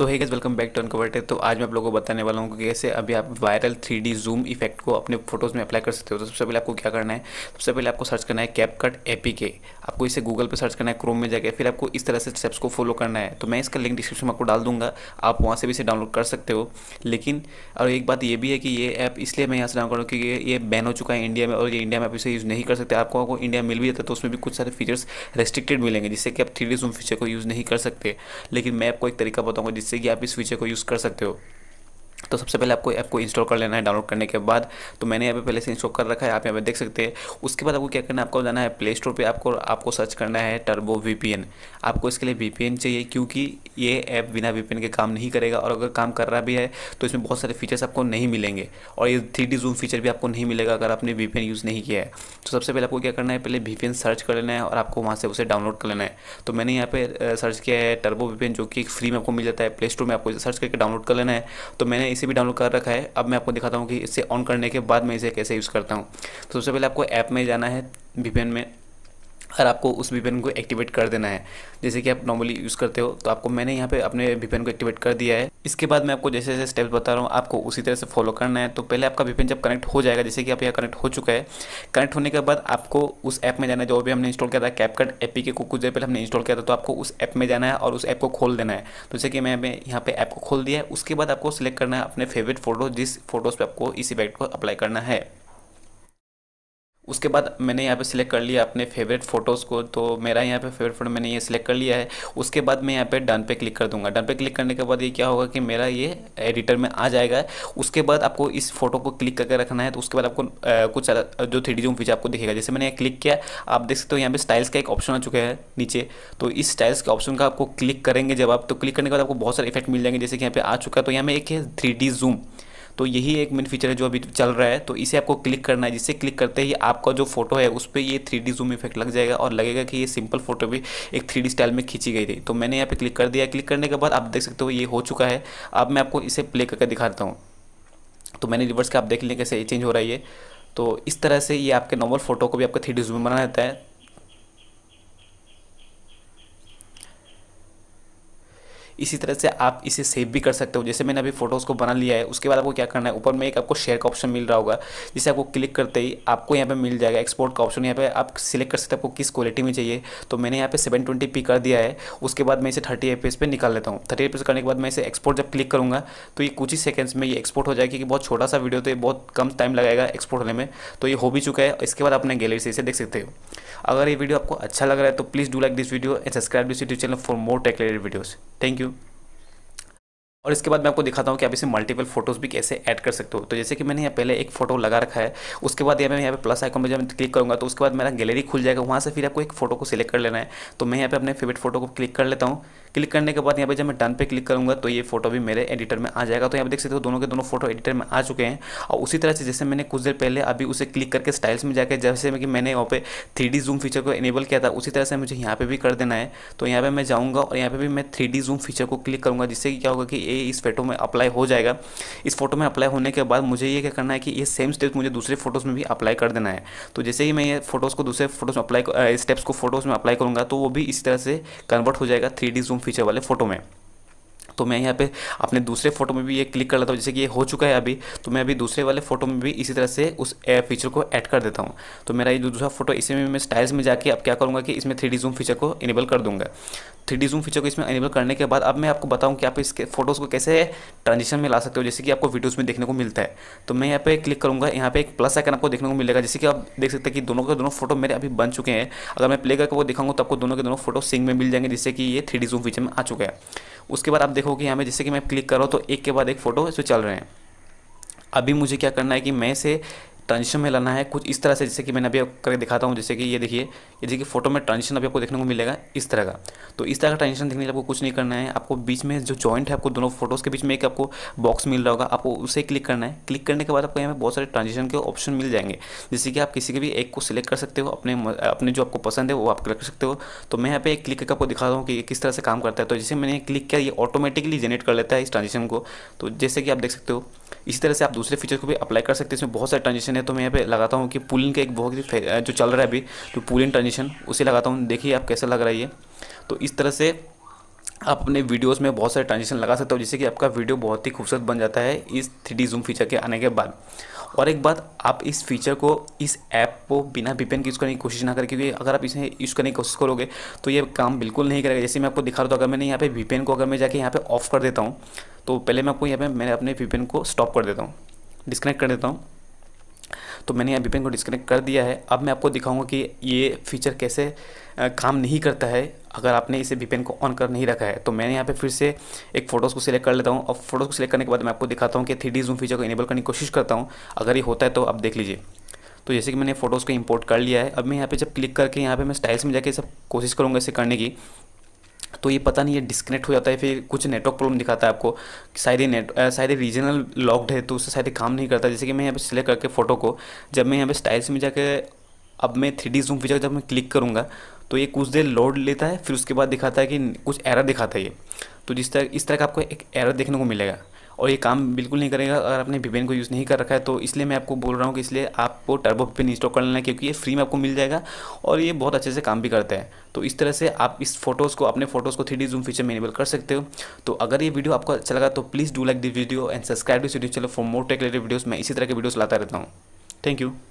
सो है गज welcome back to अनकवर्टे तो आज मैं आप लोगों को बताने वाला हूँ कि कैसे अभी आप वायरल थ्री जूम इफेक्ट को अपने फोटोज़ में अप्लाई कर सकते हो तो सबसे पहले आपको क्या करना है सबसे पहले आपको सर्च करना है कैप कट एपी के आपको इसे गूगल पर सर्च करना है क्रोम में जाकर फिर आपको इस तरह से स्टेप्स को फॉलो करना है तो मैं इसका लिंक डिस्क्रिप्शन में आपको डाल दूंगा आप वहाँ से भी इसे डाउनलोड कर सकते हो लेकिन और एक बात ये भी है कि ये ऐप इसलिए मैं यहाँ से डाउनलोड क्योंकि ये, बैन हो चुका है इंडिया में और ये इंडिया में आप इसे यूज़ नहीं कर सकते आपको आपको इंडिया मिल भी जाता है तो उसमें भी कुछ सारे फीचर्स रेस्ट्रिक्टेड मिलेंगे जिससे कि आप थ्री जूम फीचर को यूज़ नहीं कर सकते लेकिन मैं आपको एक तरीका बताऊँगा जिससे जिससे कि आप इस फीचर को यूज़ कर सकते हो तो सबसे पहले आपको ऐप को इंस्टॉल कर लेना है डाउनलोड करने के बाद तो मैंने यहाँ पे पहले से इंस्टॉल कर रखा है आप यहाँ पे देख सकते हैं उसके बाद आपको क्या करना है आपको जाना है प्ले स्टोर पर आपको आपको सर्च करना है टर्बो वी आपको इसके लिए वी चाहिए क्योंकि ये ऐप बिना वी के काम नहीं करेगा और अगर काम कर रहा भी है तो इसमें बहुत सारे फीचर्स आपको नहीं मिलेंगे और ये थ्री जूम फीचर भी आपको नहीं मिलेगा अगर आपने वी यूज़ नहीं किया है तो सबसे पहले आपको क्या करना है पहले वी सर्च कर लेना है और आपको वहाँ से उसे डाउनलोड कर लेना है तो मैंने यहाँ पे सर्च किया है टर्बो वी जो कि फ्री में आपको मिल जाता है प्ले स्टोर में आपको सर्च करके डाउनलोड कर लेना है तो मैंने इस से भी डाउनलोड कर रखा है अब मैं आपको दिखाता हूँ कि इसे ऑन करने के बाद मैं इसे कैसे यूज़ करता हूँ तो सबसे पहले आपको ऐप में जाना है वी में और आपको उस वी को एक्टिवेट कर देना है जैसे कि आप नॉर्मली यूज़ करते हो तो आपको मैंने यहाँ पर अपने वी को एक्टिवेट कर दिया है इसके बाद मैं आपको जैसे जैसे स्टेप्स बता रहा हूँ आपको उसी तरह से फॉलो करना है तो पहले आपका वीपीएन जब कनेक्ट हो जाएगा जैसे कि आप यहाँ कनेक्ट हो चुका है कनेक्ट होने के बाद आपको उस ऐप में जाना है जो भी हमने इंस्टॉल किया था कैपकट एप के को कुछ देर पहले हमने इंस्टॉल किया था तो आपको उस ऐप में जाना है और उस ऐप को खोल देना है तो जैसे कि मैं यहाँ पर ऐप को खोल दिया है उसके बाद आपको सिलेक्ट करना है अपने फेवरेट फोटो जिस फोटोज़ पर आपको इस इफेक्ट को अप्लाई करना है उसके बाद मैंने यहाँ पे सिलेक्ट कर लिया अपने फेवरेट फ़ोटोज़ को तो मेरा यहाँ पे फेवरेट फ़ोटो मैंने ये सिलेक्ट कर लिया है उसके बाद मैं यहाँ पे डन पे क्लिक कर दूंगा डन पे क्लिक करने के बाद ये क्या होगा कि मेरा ये एडिटर में आ जाएगा उसके बाद आपको इस फोटो को क्लिक करके रखना है तो उसके बाद आपको आ, कुछ जो थ्री डी जूम फीचर आपको दिखेगा जैसे मैंने क्लिक किया आप देख सकते हो यहाँ पर स्टाइल्स का एक ऑप्शन आ चुका है नीचे तो इस स्टाइल्स के ऑप्शन का आपको क्लिक करेंगे जब आप तो क्लिक करने के बाद आपको बहुत सारे इफेक्ट मिल जाएंगे जैसे कि यहाँ पर आ चुका है तो यहाँ पर एक है थ्री जूम तो यही एक मेन फीचर है जो अभी चल रहा है तो इसे आपको क्लिक करना है जिससे क्लिक करते ही आपका जो फोटो है उस पर ये थ्री जूम इफेक्ट लग जाएगा और लगेगा कि ये सिंपल फोटो भी एक थ्री स्टाइल में खींची गई थी तो मैंने यहाँ पर क्लिक कर दिया क्लिक करने के बाद आप देख सकते हो ये हो चुका है अब मैं आपको इसे प्ले करके दिखाता हूँ तो मैंने रिवर्स के आप देख लें कैसे ये चेंज हो रहा है ये तो इस तरह से ये आपके नॉर्मल फोटो को भी आपका थ्री डी जूम बना रहता है इसी तरह से आप इसे सेव भी कर सकते हो जैसे मैंने अभी फोटोज़ को बना लिया है उसके बाद आपको क्या करना है ऊपर में एक आपको शेयर का ऑप्शन मिल रहा होगा जिसे आपको क्लिक करते ही आपको यहाँ पर मिल जाएगा एक्सपोर्ट का ऑप्शन यहाँ पर आप सिलेक्ट कर सकते हैं आपको किस क्वालिटी में चाहिए तो मैंने यहाँ पे सेवन ट्वेंटी पी कर दिया है उसके बाद मैं इसे थर्टी एफ पे निकाल लेता हूँ थर्टी एफ करने के बाद मैं इसे एक्सपोर्ट जब क्लिक करूँगा तो ये कुछ ही सेकेंड्स में ये एक्सपोर्ट हो जाएगी क्योंकि बहुत छोटा सा वीडियो तो ये बहुत कम टाइम लगेगा एक्सपोर्ट होने में तो ये हो भी चुका है इसके बाद अपने गैलरी से इसे देख सकते हो अगर ये वीडियो आपको अच्छा लग रहा है तो please do like this video and subscribe this YouTube channel for more tech related videos thank you और इसके बाद मैं आपको दिखाता हूँ कि आप इसे मल्टीपल फोटोज भी कैसे ऐड कर सकते हो तो जैसे कि मैंने यहाँ पहले एक फोटो लगा रखा है उसके बाद यहाँ मैं यहाँ पे प्लस आइकॉन में जब क्लिक करूँगा तो उसके बाद मेरा गैलरी खुल जाएगा वहाँ से फिर आपको एक फोटो को सिलेक्ट कर लेना है तो मैं यहाँ पे अपने फेवरेट फोटो को क्लिक कर लेता हूँ क्लिक करने के बाद यहाँ पे जब मैं डन पे क्लिक करूँगा तो ये फोटो भी मेरे एडिटर में आ जाएगा तो यहाँ पे देख सकते हो दोनों के दोनों फोटो एडिटर में आ चुके हैं और उसी तरह से जैसे मैंने कुछ देर पहले अभी उसे क्लिक करके स्टाइल्स में जाकर जैसे कि मैंने वहाँ पे थ्री जूम फीचर को इनेबल किया था उसी तरह से मुझे यहाँ पर भी कर देना है तो यहाँ पर मैं जाऊँगा और यहाँ पर भी मैं थ्री जूम फीचर को क्लिक करूँगा जिससे कि क्या होगा कि ये इस फोटो में अप्लाई हो जाएगा इस फोटो में अप्लाई होने के बाद मुझे ये क्या करना है कि ये सेम स्टेप मुझे दूसरे फोटोज़ में भी अप्लाई कर देना है तो जैसे ही मैं ये फोटोज़ को दूसरे फोटोज़ में अप्लाई स्टेप्स को फोटोज़ में अप्लाई करूँगा तो वो भी इस तरह से कन्वर्ट हो जाएगा थ्री जूम फीचर वाले फोटो में तो मैं यहाँ पे अपने दूसरे फोटो में भी ये क्लिक कर लेता हूँ जैसे कि ये हो चुका है अभी तो मैं अभी दूसरे वाले फोटो में भी इसी तरह से उस फीचर को ऐड कर देता हूँ तो मेरा ये जो दूसरा फोटो इसी में मैं स्टाइल्स में जाकर अब क्या करूँगा कि इसमें थ्री जूम फीचर को इनेबल कर दूँगा थ्री जूम फीचर को इसमें इनेबल करने के बाद अब मैं आपको बताऊँ कि आप इसके फोटोज़ को कैसे ट्रांजिशन में ला सकते हो जैसे कि आपको वीडियोज़ में देखने को मिलता है तो मैं यहाँ पे क्लिक करूँगा यहाँ पे एक प्लस आइकन आपको देखने को मिलेगा जैसे कि आप देख सकते हैं कि दोनों के दोनों फोटो मेरे अभी बन चुके हैं अगर मैं प्ले करके वो दिखाऊंगा तो आपको दोनों के दोनों फोटो सिंग में मिल जाएंगे जिससे कि ये थ्री जूम फीचर में आ चुका है उसके बाद आप देखो कि यहाँ पे जैसे कि मैं क्लिक कर रहा हूँ तो एक के बाद एक फ़ोटो इसमें चल रहे हैं अभी मुझे क्या करना है कि मैं से ट्रांजिशन में लाना है कुछ इस तरह से जैसे कि मैंने अभी करके दिखाता हूँ जैसे कि ये देखिए ये देखिए फोटो में ट्रांजिशन अभी आपको देखने को मिलेगा इस तरह का तो इस तरह का ट्रांजिशन देखने के लिए आपको कुछ नहीं करना है आपको बीच में जो जॉइंट है आपको दोनों फोटोज़ के बीच में एक आपको बॉक्स मिल रहा होगा आपको उसे क्लिक करना है क्लिक करने के बाद आपको यहाँ पर बहुत सारे ट्रांजिशन के ऑप्शन मिल जाएंगे जैसे कि आप किसी के भी एक को सिलेक्ट कर सकते हो अपने अपने जो आपको पसंद है वो आप कर सकते हो तो मैं यहाँ पे क्लिक करके आपको दिखा रहा हूँ कि किस तरह से काम करता है तो जैसे मैंने क्लिक किया ये ऑटोमेटिकली जनरेट कर लेता है इस ट्रांजिशन को तो जैसे कि आप देख सकते हो इसी तरह से आप दूसरे फीचर को भी अप्लाई कर सकते हैं इसमें बहुत सारे ट्रांजेक्शन है तो मैं यहाँ पे लगाता हूँ कि पुलिन का एक बहुत ही जो चल रहा है अभी जो पुलिन ट्रांजेक्शन उसे लगाता हूँ देखिए आप कैसा लग रहा है ये तो इस तरह से आप अपने वीडियोस में बहुत सारे ट्रांजेक्शन लगा सकते हो जिससे कि आपका वीडियो बहुत ही खूबसूरत बन जाता है इस थ्री जूम फीचर के आने के बाद और एक बात आप इस फीचर को इस ऐप को बिना वीपीएन के यूज़ करने की कोशिश ना करें क्योंकि अगर आप इसे यूज़ करने की कोशिश करोगे तो ये काम बिल्कुल नहीं करेगा जैसे मैं आपको दिखा रहा हूँ तो अगर मैंने यहाँ पे वीपीएन को अगर मैं जाके यहाँ पे ऑफ कर देता हूँ तो पहले मैं आपको यहाँ पे मैंने अपने वीपेन को स्टॉप कर देता हूँ डिस्कनेक्ट कर देता हूँ तो मैंने यहाँ वीपेन को डिस्कनेक्ट कर दिया है अब मैं आपको दिखाऊंगा कि ये फीचर कैसे काम नहीं करता है अगर आपने इसे वीपेन को ऑन कर नहीं रखा है तो मैंने यहाँ पे फिर से एक फ़ोटोज़ को सिलेक्ट कर लेता हूँ और फोटोज़ को सिलेक्ट करने के बाद मैं आपको दिखाता हूँ कि थ्री जूम फीचर को इनेबल करने की कोशिश करता हूँ अगर ये होता है तो आप देख लीजिए तो जैसे कि मैंने फ़ोटोज़ को इम्पोर्ट कर लिया है अब मैं यहाँ पे जब क्लिक करके यहाँ पे मैं स्टाइल्स में जाके सब कोशिश करूँगा इसे करने की तो ये पता नहीं ये डिस्कनेक्ट हो जाता है फिर कुछ नेटवर्क प्रॉब्लम दिखाता है आपको शायद नेट शायद रीजनल लॉक्ड है तो उससे शायद काम नहीं करता जैसे कि मैं यहाँ पे सिलेक्ट करके फ़ोटो को जब मैं यहाँ पे स्टाइल्स में जाकर अब मैं थ्री डी जूम फीचर जब मैं क्लिक करूँगा तो ये कुछ देर लोड लेता है फिर उसके बाद दिखाता है कि कुछ एरर दिखाता है ये तो जिस तरह इस तरह का आपको एक एरर देखने को मिलेगा और ये काम बिल्कुल नहीं करेगा अगर आपने वीपेन को यूज़ नहीं कर रखा है तो इसलिए मैं आपको बोल रहा हूँ कि इसलिए आपको टर्बो वीपेन इंस्टॉल कर लेना है क्योंकि ये फ्री में आपको मिल जाएगा और ये बहुत अच्छे से काम भी करता है तो इस तरह से आप इस फोटोज़ को अपने फोटोज़ को थ्री जूम फीचर में इनेबल कर सकते हो तो अगर ये वीडियो आपको अच्छा लगा तो please do like this video and subscribe this YouTube चलो for more tech related videos मैं इसी तरह के वीडियोज लाता रहता हूँ थैंक यू